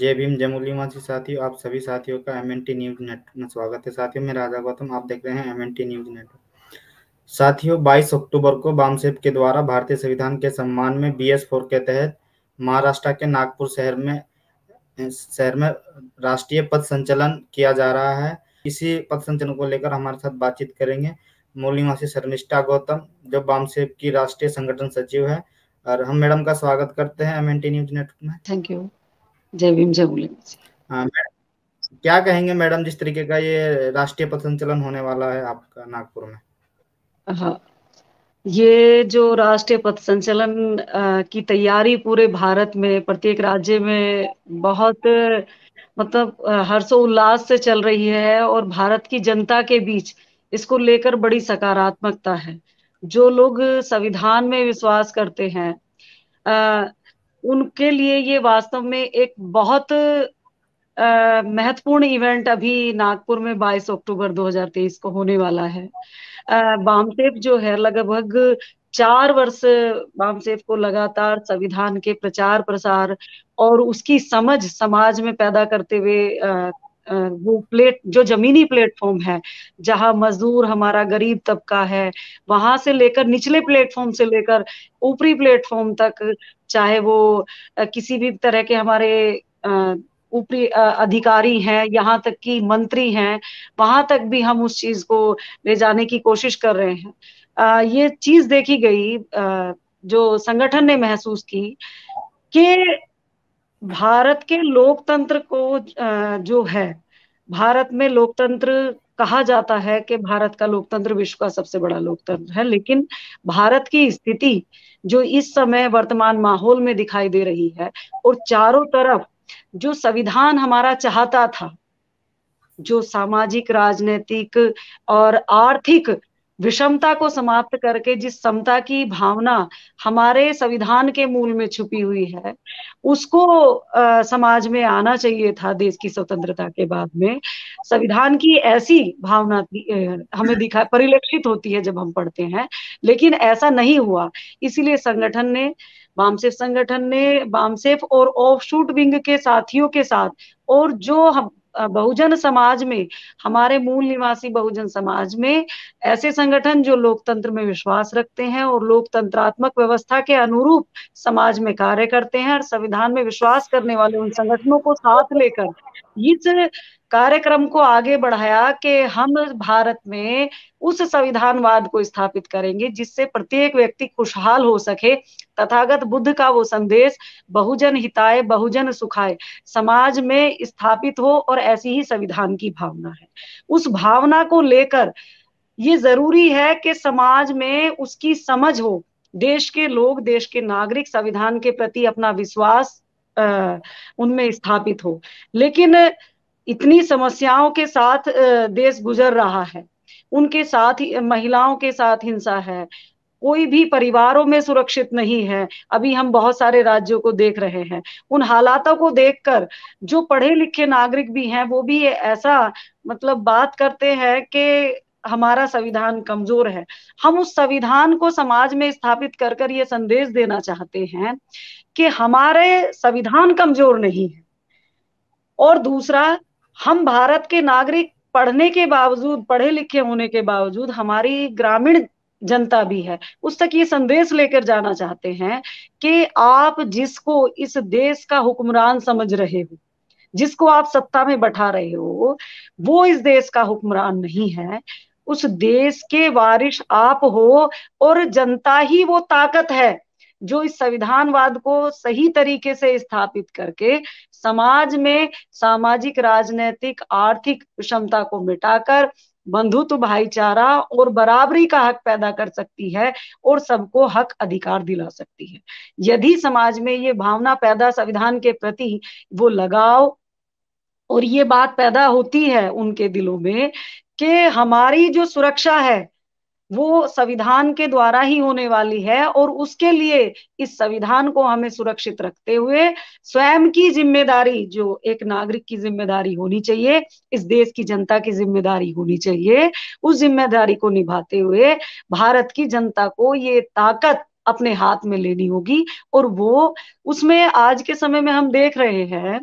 जय भीम जय मुरली साथियों आप सभी साथियों का एम न्यूज नेट में स्वागत है साथियों मैं राजा गौतम आप देख रहे हैं एम न्यूज नेट साथियों 22 अक्टूबर को बामसेब के द्वारा भारतीय संविधान के सम्मान में बी फोर के तहत महाराष्ट्र के नागपुर शहर में शहर में राष्ट्रीय पद संचलन किया जा रहा है इसी पद संचलन को लेकर हमारे साथ बातचीत करेंगे मूल्यवासी शर्मिष्ठा गौतम जो बामसेब की राष्ट्रीय संगठन सचिव है और हम मैडम का स्वागत करते हैं एम न्यूज नेटवर्क में थैंक यू जय भीम जय भोले हाँ, क्या कहेंगे मैडम जिस तरीके का ये राष्ट्रीय पथ संचलन होने वाला है आपका नागपुर में हाँ ये जो राष्ट्रीय पथ संचलन की तैयारी पूरे भारत में प्रत्येक राज्य में बहुत मतलब हर्षोल्लास से चल रही है और भारत की जनता के बीच इसको लेकर बड़ी सकारात्मकता है जो लोग संविधान में विश्वास करते हैं उनके लिए ये वास्तव में एक बहुत महत्वपूर्ण इवेंट अभी नागपुर में 22 अक्टूबर 2023 को होने वाला है बामसेफ जो है लगभग चार वर्ष बामसेफ को लगातार संविधान के प्रचार प्रसार और उसकी समझ समाज में पैदा करते हुए वो प्लेट जो जमीनी प्लेटफॉर्म है जहां मजदूर हमारा गरीब तबका है वहां से लेकर निचले प्लेटफॉर्म से लेकर ऊपरी प्लेटफॉर्म तक चाहे वो किसी भी तरह के हमारे ऊपरी अधिकारी हैं यहाँ तक कि मंत्री हैं वहां तक भी हम उस चीज को ले जाने की कोशिश कर रहे हैं ये चीज देखी गई जो संगठन ने महसूस की कि भारत के लोकतंत्र को जो है भारत में लोकतंत्र कहा जाता है कि भारत का लोकतंत्र विश्व का सबसे बड़ा लोकतंत्र है लेकिन भारत की स्थिति जो इस समय वर्तमान माहौल में दिखाई दे रही है और चारों तरफ जो संविधान हमारा चाहता था जो सामाजिक राजनीतिक और आर्थिक विषमता को समाप्त करके जिस समता की भावना हमारे संविधान के मूल में छुपी हुई है उसको आ, समाज में आना चाहिए था देश की स्वतंत्रता के बाद में संविधान की ऐसी भावना हमें दिखा परिलक्षित होती है जब हम पढ़ते हैं लेकिन ऐसा नहीं हुआ इसीलिए संगठन ने बामसेफ संगठन ने बामसेफ और ऑफ शूट विंग के साथियों के साथ और जो हम बहुजन समाज में हमारे मूल निवासी बहुजन समाज में ऐसे संगठन जो लोकतंत्र में विश्वास रखते हैं और लोकतंत्रात्मक व्यवस्था के अनुरूप समाज में कार्य करते हैं और संविधान में विश्वास करने वाले उन संगठनों को साथ लेकर इस कार्यक्रम को आगे बढ़ाया कि हम भारत में उस संविधानवाद को स्थापित करेंगे जिससे प्रत्येक व्यक्ति खुशहाल हो सके तथागत बुद्ध का वो संदेश बहुजन हिताय बहुजन सुखाय समाज में स्थापित हो और ऐसी ही संविधान की भावना है उस भावना को लेकर ये जरूरी है कि समाज में उसकी समझ हो देश के लोग देश के नागरिक संविधान के प्रति अपना विश्वास उनमें स्थापित हो लेकिन इतनी समस्याओं के साथ देश गुजर रहा है उनके साथ महिलाओं के साथ हिंसा है कोई भी परिवारों में सुरक्षित नहीं है अभी हम बहुत सारे राज्यों को देख रहे हैं उन हालातों को देखकर जो पढ़े लिखे नागरिक भी हैं वो भी ऐसा मतलब बात करते हैं कि हमारा संविधान कमजोर है हम उस संविधान को समाज में स्थापित कर कर ये संदेश देना चाहते हैं कि हमारे संविधान कमजोर नहीं है और दूसरा हम भारत के नागरिक पढ़ने के बावजूद पढ़े लिखे होने के बावजूद हमारी ग्रामीण जनता भी है उस तक ये संदेश लेकर जाना चाहते हैं कि आप जिसको इस देश का हुक्मरान समझ रहे हो जिसको आप सत्ता में बैठा रहे हो वो इस देश का हुक्मरान नहीं है उस देश के वारिश आप हो और जनता ही वो ताकत है जो इस संविधानवाद को सही तरीके से स्थापित करके समाज में सामाजिक राजनैतिक आर्थिक विषमता को मिटाकर बंधुत्व भाईचारा और बराबरी का हक पैदा कर सकती है और सबको हक अधिकार दिला सकती है यदि समाज में ये भावना पैदा संविधान के प्रति वो लगाव और ये बात पैदा होती है उनके दिलों में कि हमारी जो सुरक्षा है वो संविधान के द्वारा ही होने वाली है और उसके लिए इस संविधान को हमें सुरक्षित रखते हुए स्वयं की जिम्मेदारी जो एक नागरिक की जिम्मेदारी होनी चाहिए इस देश की जनता की जिम्मेदारी होनी चाहिए उस जिम्मेदारी को निभाते हुए भारत की जनता को ये ताकत अपने हाथ में लेनी होगी और वो उसमें आज के समय में हम देख रहे हैं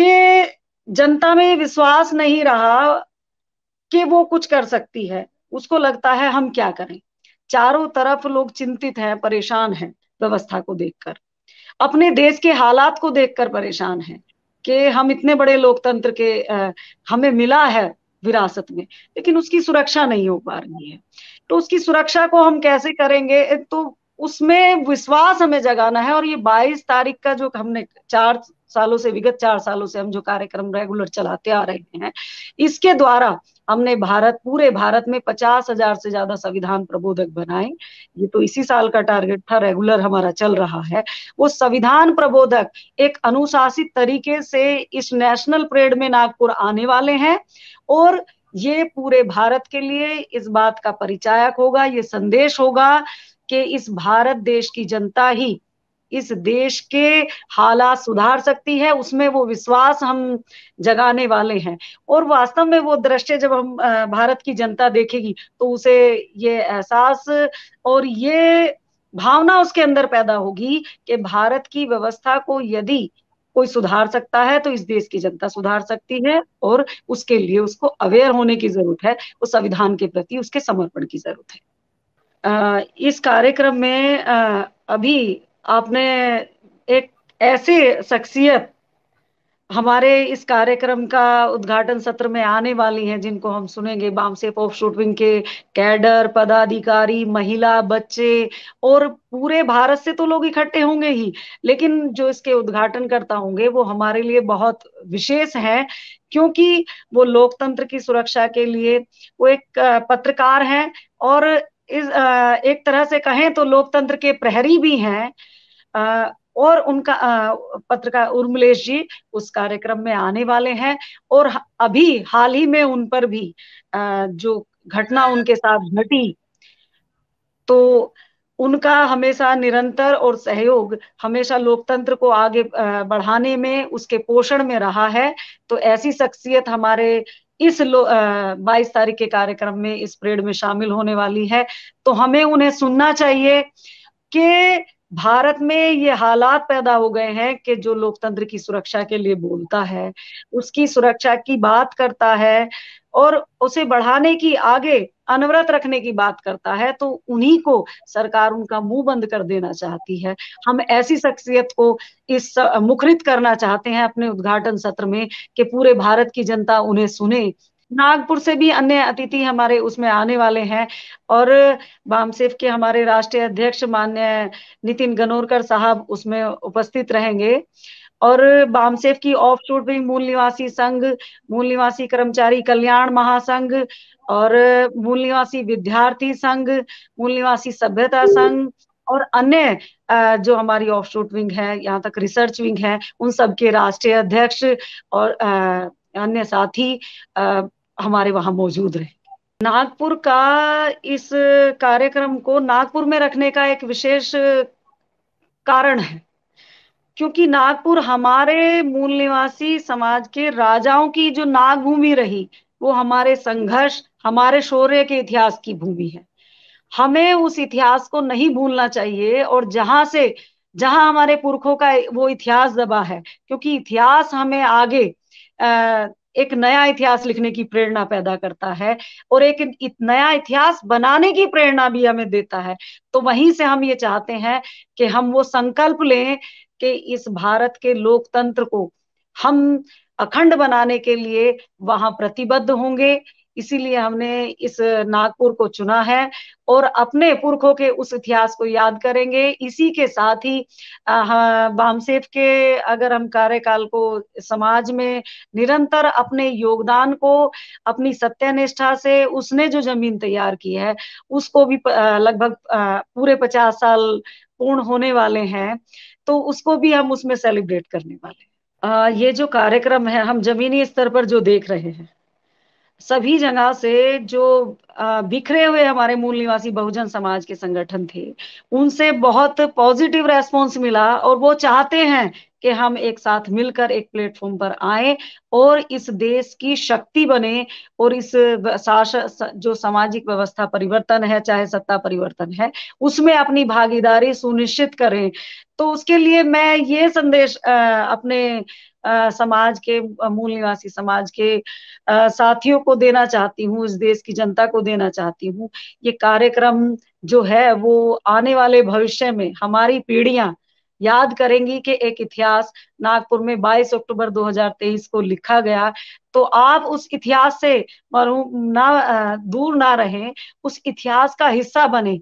कि जनता में विश्वास नहीं रहा कि वो कुछ कर सकती है उसको लगता है हम क्या करें चारों तरफ लोग चिंतित हैं परेशान हैं व्यवस्था को देखकर अपने देश के हालात को देखकर परेशान हैं कि हम इतने बड़े लोकतंत्र के हमें मिला है विरासत में लेकिन उसकी सुरक्षा नहीं हो पा रही है तो उसकी सुरक्षा को हम कैसे करेंगे तो उसमें विश्वास हमें जगाना है और ये 22 तारीख का जो हमने चार सालों से विगत चार सालों से हम जो कार्यक्रम रेगुलर चलाते आ रहे हैं इसके द्वारा हमने भारत पूरे भारत में पचास हजार से ज्यादा संविधान प्रबोधक बनाए ये तो इसी साल का टारगेट था रेगुलर हमारा चल रहा है वो संविधान प्रबोधक एक अनुशासित तरीके से इस नेशनल परेड में नागपुर आने वाले हैं और ये पूरे भारत के लिए इस बात का परिचायक होगा ये संदेश होगा कि इस भारत देश की जनता ही इस देश के हालात सुधार सकती है उसमें वो विश्वास हम जगाने वाले हैं और वास्तव में वो दृश्य जब हम भारत की जनता देखेगी तो उसे ये एहसास और ये भावना उसके अंदर पैदा होगी कि भारत की व्यवस्था को यदि कोई सुधार सकता है तो इस देश की जनता सुधार सकती है और उसके लिए उसको अवेयर होने की जरूरत है उस संविधान के प्रति उसके समर्पण की जरूरत है इस कार्यक्रम में अभी आपने एक ऐसे शख्सियत हमारे इस कार्यक्रम का उद्घाटन सत्र में आने वाली हैं जिनको हम सुनेंगे बामसेप ऑफ शूटिंग के कैडर पदाधिकारी महिला बच्चे और पूरे भारत से तो लोग इकट्ठे होंगे ही लेकिन जो इसके उद्घाटन करता होंगे वो हमारे लिए बहुत विशेष हैं क्योंकि वो लोकतंत्र की सुरक्षा के लिए वो एक पत्रकार हैं और इस एक तरह से कहें तो लोकतंत्र के प्रहरी भी हैं और उनका पत्रकार उर्मिलेश जी उस कार्यक्रम में आने वाले हैं और अभी हाल ही में उन पर भी जो घटना उनके साथ घटी तो उनका हमेशा निरंतर और सहयोग हमेशा लोकतंत्र को आगे बढ़ाने में उसके पोषण में रहा है तो ऐसी शख्सियत हमारे इस बाईस तारीख के कार्यक्रम में इस परेड में शामिल होने वाली है तो हमें उन्हें सुनना चाहिए कि भारत में ये हालात पैदा हो गए हैं कि जो लोकतंत्र की सुरक्षा के लिए बोलता है उसकी सुरक्षा की बात करता है और उसे बढ़ाने की आगे अनवरत रखने की बात करता है तो उन्हीं को सरकार उनका मुंह बंद कर देना चाहती है हम ऐसी शख्सियत को इस मुखरित करना चाहते हैं अपने उद्घाटन सत्र में कि पूरे भारत की जनता उन्हें सुने नागपुर से भी अन्य अतिथि हमारे उसमें आने वाले हैं और बामसेफ के हमारे राष्ट्रीय अध्यक्ष मान्य नितिन गनोरकर साहब उसमें उपस्थित रहेंगे और बामसेफ की ऑफ शूट भी मूल निवासी संघ मूल निवासी कर्मचारी कल्याण महासंघ और मूल निवासी विद्यार्थी संघ मूल निवासी सभ्यता संघ और अन्य जो हमारी ऑफ शूट विंग है यहाँ तक रिसर्च विंग है उन सब के राष्ट्रीय अध्यक्ष और अन्य साथी हमारे वहां मौजूद रहे नागपुर का इस कार्यक्रम को नागपुर में रखने का एक विशेष कारण है क्योंकि नागपुर हमारे मूल निवासी समाज के राजाओं की जो नाग भूमि रही वो हमारे संघर्ष हमारे शौर्य के इतिहास की भूमि है हमें उस इतिहास को नहीं भूलना चाहिए और जहां से जहां हमारे पुरखों का वो इतिहास दबा है क्योंकि इतिहास हमें आगे एक नया इतिहास लिखने की प्रेरणा पैदा करता है और एक नया इतिहास बनाने की प्रेरणा भी हमें देता है तो वहीं से हम ये चाहते हैं कि हम वो संकल्प लें के इस भारत के लोकतंत्र को हम अखंड बनाने के लिए वहां प्रतिबद्ध होंगे इसीलिए हमने इस नागपुर को चुना है और अपने पुरखों के उस इतिहास को याद करेंगे इसी के साथ ही बामसेफ हाँ, के अगर हम कार्यकाल को समाज में निरंतर अपने योगदान को अपनी सत्यनिष्ठा से उसने जो जमीन तैयार की है उसको भी लगभग पूरे पचास साल पूर्ण होने वाले हैं तो उसको भी हम उसमें सेलिब्रेट करने वाले आ, ये जो कार्यक्रम है हम जमीनी स्तर पर जो देख रहे हैं सभी जगह से जो बिखरे हुए हमारे मूल निवासी बहुजन समाज के संगठन थे उनसे बहुत पॉजिटिव रेस्पॉन्स मिला और वो चाहते हैं कि हम एक साथ मिलकर एक प्लेटफॉर्म पर आए और इस देश की शक्ति बने और इस जो सामाजिक व्यवस्था परिवर्तन है चाहे सत्ता परिवर्तन है उसमें अपनी भागीदारी सुनिश्चित करें तो उसके लिए मैं ये संदेश अपने समाज के मूल निवासी समाज के साथियों को देना चाहती हूँ इस देश की जनता को देना चाहती हूँ ये कार्यक्रम जो है वो आने वाले भविष्य में हमारी पीढ़ियां याद करेंगी कि एक इतिहास नागपुर में 22 अक्टूबर 2023 को लिखा गया तो आप उस इतिहास से मरूम ना दूर ना रहें उस इतिहास का हिस्सा बने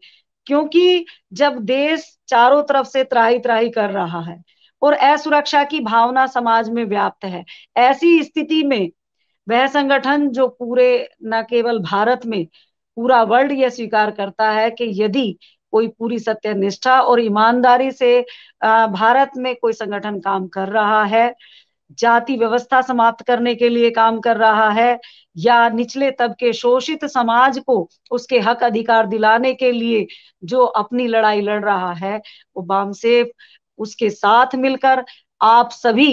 क्योंकि जब देश चारों तरफ से त्राही त्राही कर रहा है और असुरक्षा की भावना समाज में व्याप्त है ऐसी स्थिति में वह संगठन जो पूरे न केवल भारत में पूरा वर्ल्ड यह स्वीकार करता है कि यदि कोई पूरी सत्य निष्ठा और ईमानदारी से भारत में कोई संगठन काम कर रहा है जाति व्यवस्था समाप्त करने के लिए काम कर रहा है या निचले तबके शोषित समाज को उसके हक अधिकार दिलाने के लिए जो अपनी लड़ाई लड़ रहा है वो बामसेफ उसके साथ मिलकर आप सभी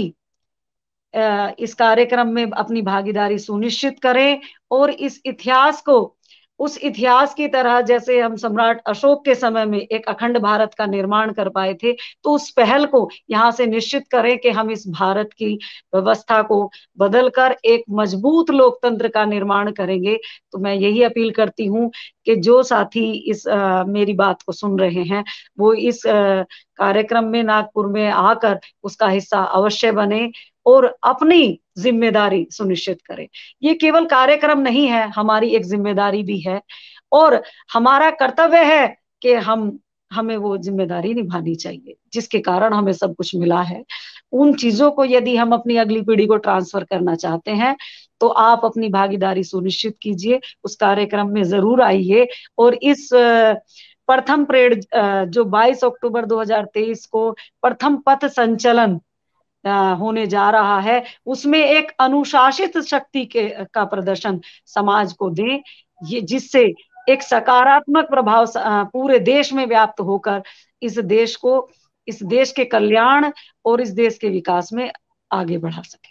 इस कार्यक्रम में अपनी भागीदारी सुनिश्चित करें और इस इतिहास को उस इतिहास की तरह जैसे हम सम्राट अशोक के समय में एक अखंड भारत का निर्माण कर पाए थे तो उस पहल को यहाँ से निश्चित करें कि हम इस भारत की व्यवस्था को बदलकर एक मजबूत लोकतंत्र का निर्माण करेंगे तो मैं यही अपील करती हूँ कि जो साथी इस आ, मेरी बात को सुन रहे हैं वो इस कार्यक्रम में नागपुर में आकर उसका हिस्सा अवश्य बने और अपनी जिम्मेदारी सुनिश्चित करें ये केवल कार्यक्रम नहीं है हमारी एक जिम्मेदारी भी है और हमारा कर्तव्य है कि हम हमें वो जिम्मेदारी निभानी चाहिए जिसके कारण हमें सब कुछ मिला है उन चीजों को यदि हम अपनी अगली पीढ़ी को ट्रांसफर करना चाहते हैं तो आप अपनी भागीदारी सुनिश्चित कीजिए उस कार्यक्रम में जरूर आइए और इस प्रथम परेड जो 22 अक्टूबर 2023 को प्रथम पथ संचलन होने जा रहा है उसमें एक अनुशासित शक्ति के का प्रदर्शन समाज को दें ये जिससे एक सकारात्मक प्रभाव पूरे देश में व्याप्त होकर इस देश को इस देश के कल्याण और इस देश के विकास में आगे बढ़ा सके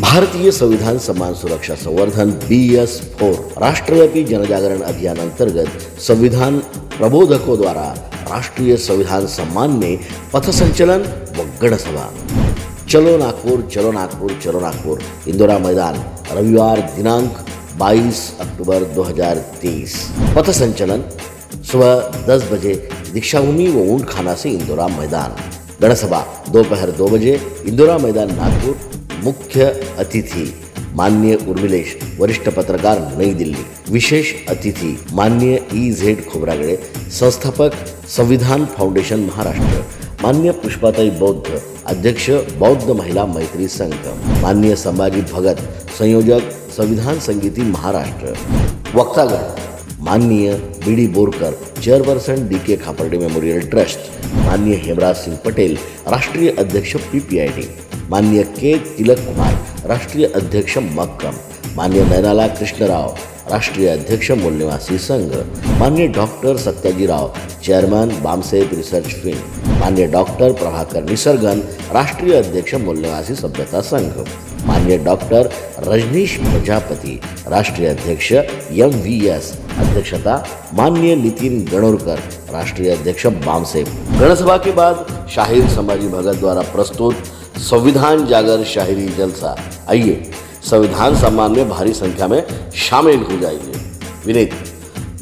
भारतीय संविधान सम्मान सुरक्षा संवर्धन बी एस फोर राष्ट्रव्यापी जनजागरण अभियान अंतर्गत संविधान प्रबोधकों द्वारा राष्ट्रीय संविधान सम्मान में पथ संचलन व गणसभा चलो नागपुर चलो नागपुर चलो नागपुर इंदौरा मैदान रविवार दिनांक 22 अक्टूबर 2023 पथ संचलन सुबह 10 बजे दीक्षाभूमि व ऊंट खाना से इंदोरा मैदान गणसभा दोपहर दो बजे इंदौरा मैदान नागपुर मुख्य अतिथी मान्य उर्मिलेश वरिष्ठ पत्रकार नई दिल्ली विशेष अतिथी मान्य ई e झेड खोबरागडे संस्थापक संविधान फाउंडेशन महाराष्ट्र मान्य पुष्पाताई बौद्ध अध्यक्ष बौद्ध महिला मैत्री संघ मान्य संभाजी भगत संयोजक संविधान संगीती महाराष्ट्र वक्तागण माननीय B D Borkar chairperson D K Khaparde memorial trust माननीय हेमराज सिंग पटेल राष्ट्रीय अध्यक्ष पी पी आय डी माननीय के तिलक कुमार राष्ट्रीय अध्यक्ष मक्कम माननीय नैनाला कृष्णराव राष्ट्रीय अध्यक्ष मूल्यवासी संघ मान्य doctor Rao chairman BAMCEF research film मान्य डॉक्टर प्रभाकर निसर्गन राष्ट्रीय अध्यक्ष मूल्यवासी सभ्यता संघ मान्य डॉक्टर रजनीश प्रजापति राष्ट्रीय अध्यक्ष एम वी एस अध्यक्षता माननीय नितिन गणोरकर राष्ट्रीय अध्यक्ष बामसेब गणसभा के बाद शाहिर समाजी भगत द्वारा प्रस्तुत संविधान जागर शायरी जलसा आइए संविधान सम्मान में भारी संख्या में शामिल हो जाइए विनीत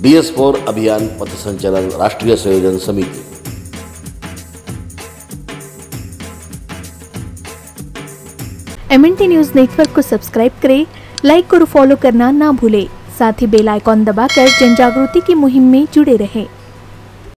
बी एस फोर अभियान पथ संचालन राष्ट्रीय संयोजन समिति एम न्यूज नेटवर्क को सब्सक्राइब करें लाइक और फॉलो करना ना भूलें साथ ही बेल आइकॉन दबाकर जागृति की मुहिम में जुड़े रहें